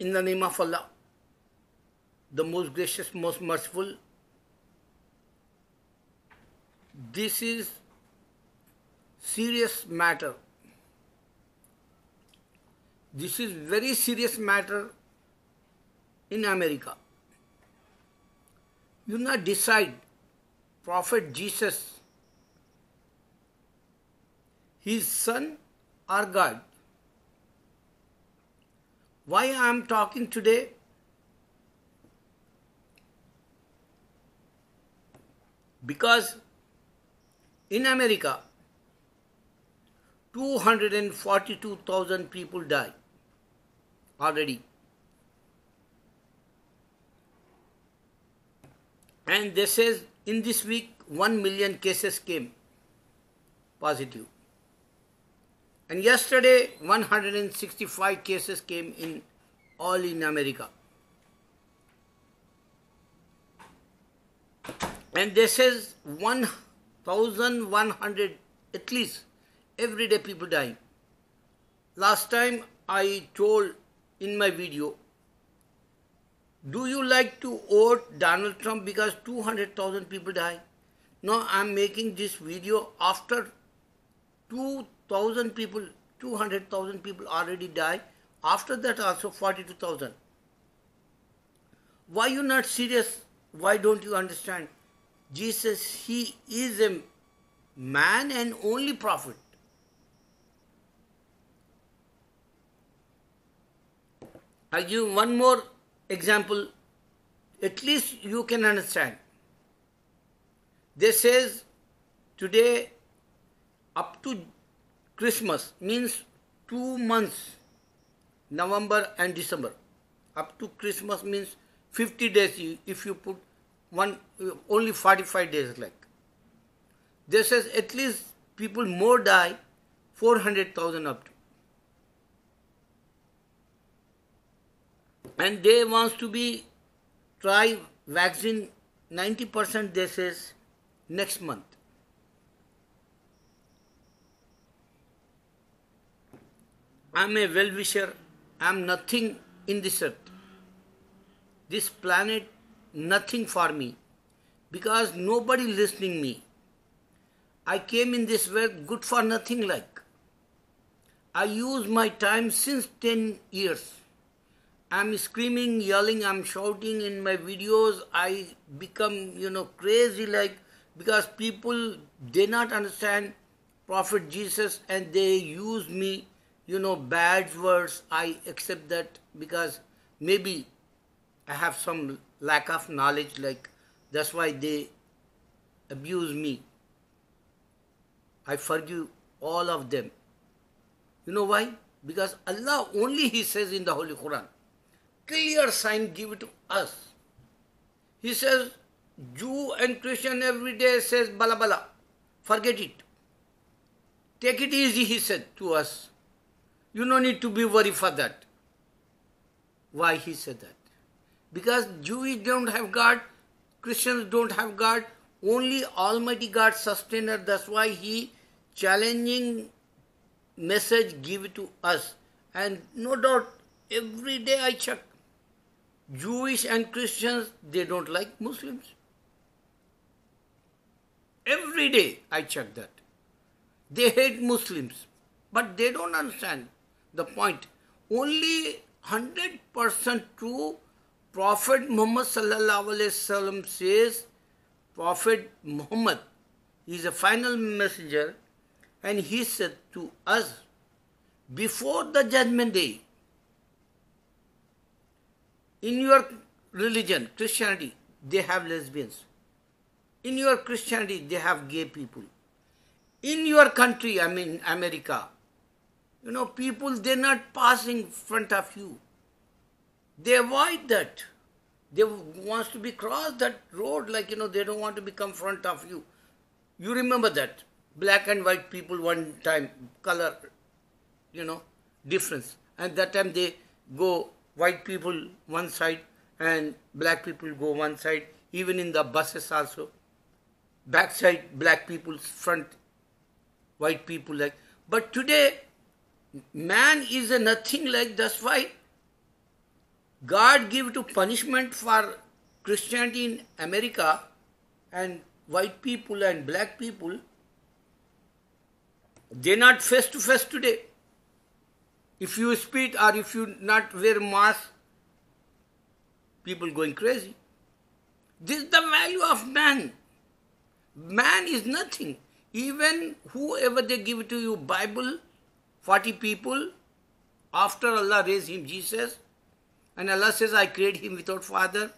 In the name of Allah, the most gracious, most merciful. This is serious matter. This is very serious matter in America. You not decide Prophet Jesus, his son or God. Why I am talking today? Because in America, 242,000 people die already. And they says in this week 1 million cases came positive. And yesterday, 165 cases came in all in America. And this is 1,100 at least every day people dying. Last time I told in my video, do you like to vote Donald Trump because 200,000 people die? No, I'm making this video after 2,000 thousand people, two hundred thousand people already die. After that also forty-two thousand. Why you not serious? Why don't you understand? Jesus, he is a man and only prophet. I give one more example. At least you can understand. This says today up to Christmas means two months, November and December. Up to Christmas means 50 days if you put one uh, only 45 days like. They says at least people more die 400,000 up to. And they wants to be try vaccine 90% they says next month. I am a well-wisher. I am nothing in this earth. This planet, nothing for me. Because nobody listening me. I came in this world good for nothing like. I use my time since 10 years. I'm screaming, yelling, I'm shouting in my videos. I become, you know, crazy like because people they not understand Prophet Jesus and they use me you know, bad words, I accept that because maybe I have some lack of knowledge, like that's why they abuse me. I forgive all of them. You know why? Because Allah only He says in the Holy Quran, clear sign give to us. He says, Jew and Christian every day says bala bala. Forget it. Take it easy, he said to us. You no need to be worried for that. Why he said that? Because Jews don't have God, Christians don't have God, only Almighty God sustainer. That's why he challenging message give to us. And no doubt, every day I check. Jewish and Christians, they don't like Muslims. Every day I check that. They hate Muslims, but they don't understand the point. Only 100% true Prophet Muhammad says, Prophet Muhammad is a final messenger and he said to us, before the judgment day, in your religion, Christianity, they have lesbians. In your Christianity, they have gay people. In your country, I mean America, you know, people, they're not passing front of you. They avoid that. They wants to be cross that road like, you know, they don't want to become front of you. You remember that. Black and white people one time, color, you know, difference. And that time they go white people one side and black people go one side. Even in the buses also. Backside black people, front white people like. But today man is a nothing like that's why God give to punishment for Christianity in America and white people and black people. They're not face to face today. If you spit or if you not wear mask, people going crazy. This is the value of man. Man is nothing. Even whoever they give to you Bible, 40 people after Allah raised him, Jesus, and Allah says, I created him without father.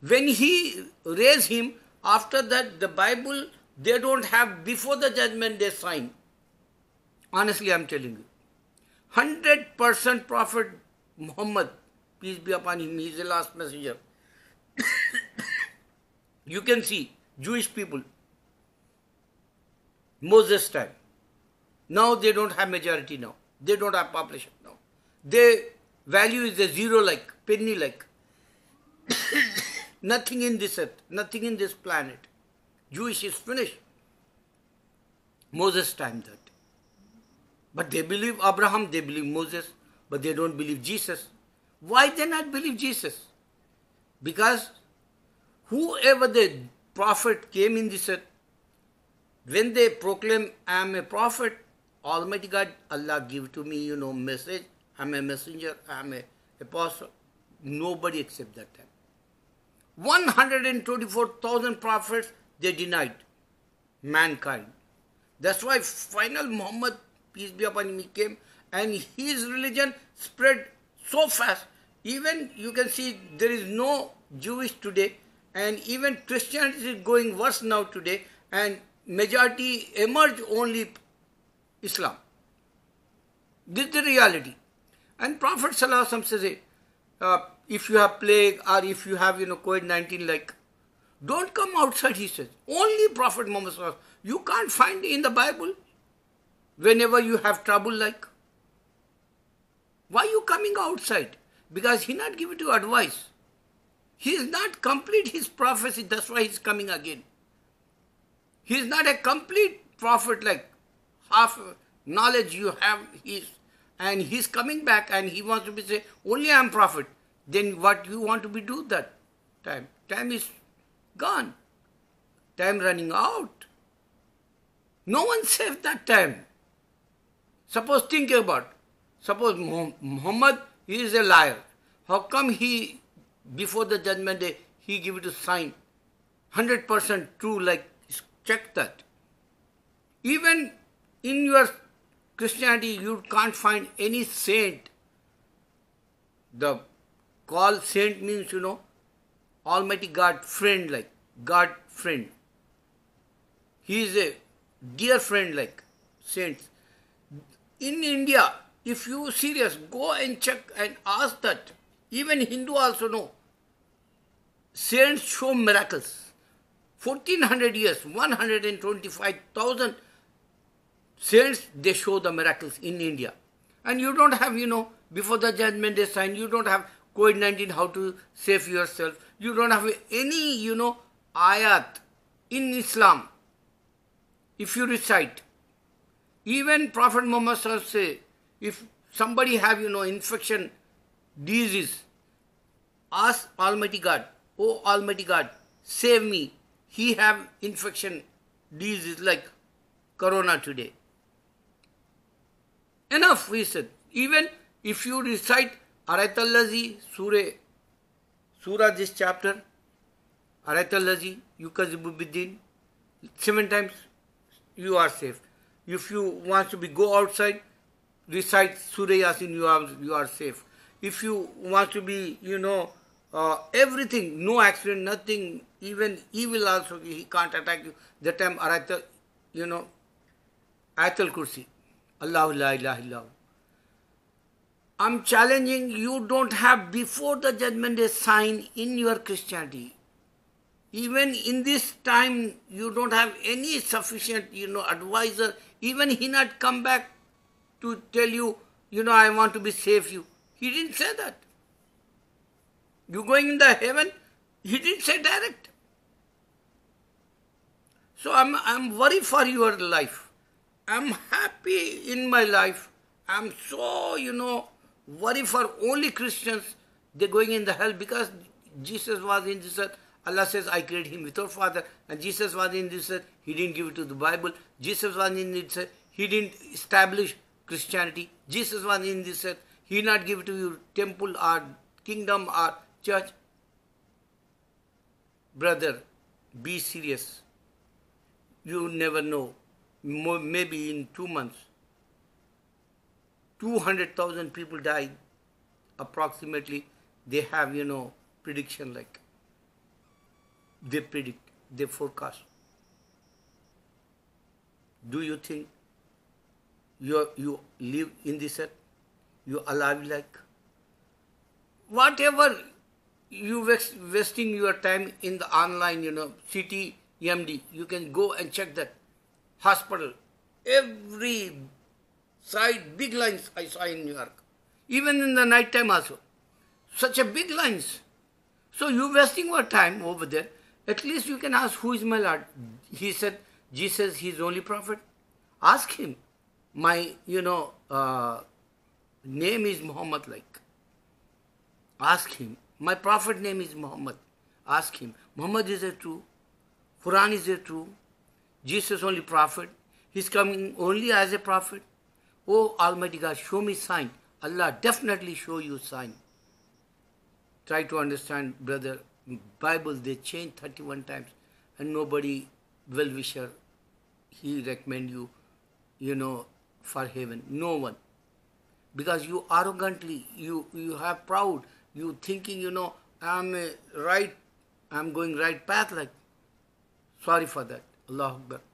When he raised him, after that, the Bible, they don't have, before the judgment, they sign. Honestly, I'm telling you. 100% Prophet Muhammad, peace be upon him, he's the last messenger. you can see Jewish people, Moses time. Now they don't have majority now. They don't have population now. Their value is a zero like, penny like. nothing in this earth, nothing in this planet. Jewish is finished. Moses time that. But they believe Abraham, they believe Moses, but they don't believe Jesus. Why they not believe Jesus? Because whoever the prophet came in this earth, when they proclaim, I am a prophet, Almighty God, Allah give to me, you know, message. I'm a messenger. I'm a apostle. Nobody accept that time. 124,000 prophets, they denied mankind. That's why final Muhammad, peace be upon him, came and his religion spread so fast. Even you can see there is no Jewish today and even Christianity is going worse now today and majority emerge only Islam. This is the reality. And Prophet says, uh, if you have plague or if you have, you know, COVID-19 like, don't come outside, he says. Only Prophet Muhammad says, you can't find in the Bible whenever you have trouble like. Why you coming outside? Because he not giving you advice. He is not complete his prophecy, that's why he's coming again. He is not a complete prophet like half knowledge you have is and he's coming back and he wants to be say only I'm prophet. Then what you want to be do that time? Time is gone. Time running out. No one saved that time. Suppose think about. Suppose Muhammad he is a liar. How come he before the judgment day he give it a sign, hundred percent true? Like check that. Even in your Christianity, you can't find any saint. The call saint means, you know, Almighty God friend, like God friend. He is a dear friend, like saints. In India, if you serious, go and check and ask that. Even Hindu also know. Saints show miracles. 1400 years, 125,000 Saints, they show the miracles in India. And you don't have, you know, before the judgment day sign, you don't have COVID 19, how to save yourself. You don't have any, you know, ayat in Islam. If you recite, even Prophet Muhammad say, if somebody have, you know, infection, disease, ask Almighty God, Oh Almighty God, save me. He have infection, disease like corona today. Enough, we said. Even if you recite Araitallazi Surah, Surah this chapter, Araitallazi, Yukazibubiddin, seven times, you are safe. If you want to be go outside, recite Surah Yasin, you are, you are safe. If you want to be, you know, uh, everything, no accident, nothing, even evil also, he can't attack you. That time, Araita, you know, Ayatul Kursi. Allah, la ilaha illallah. I'm challenging you don't have before the judgment day sign in your Christianity. Even in this time, you don't have any sufficient, you know, advisor. Even he not come back to tell you, you know, I want to be safe you. He didn't say that. You going in the heaven? He didn't say direct. So I'm, I'm worried for your life. I'm happy in my life. I'm so, you know, worried for only Christians. They're going in the hell because Jesus was in this earth. Allah says, I created him with father. And Jesus was in this earth. He didn't give it to the Bible. Jesus was in this earth. He didn't establish Christianity. Jesus was in this earth. He did not give it to you temple or kingdom or church. Brother, be serious. You never know more, maybe in two months. 200,000 people died approximately. They have, you know, prediction like they predict, they forecast. Do you think you, you live in this earth? You alive like? Whatever you waste, wasting your time in the online, you know, CT, EMD, you can go and check that hospital, every side, big lines I saw in New York, even in the night time also. Such a big lines. So you wasting your time over there. At least you can ask, who is my Lord? He said, Jesus, he is only prophet. Ask him. My, you know, uh, name is Muhammad like. Ask him. My prophet name is Muhammad. Ask him. Muhammad is a true. Quran is a true. Jesus only prophet. He's coming only as a prophet. Oh Almighty God, show me sign. Allah definitely show you sign. Try to understand, brother. Bible they change 31 times and nobody well wisher he recommend you, you know, for heaven. No one. Because you arrogantly, you you have proud, you thinking, you know, I'm right, I'm going right path like sorry for that. الله أكبر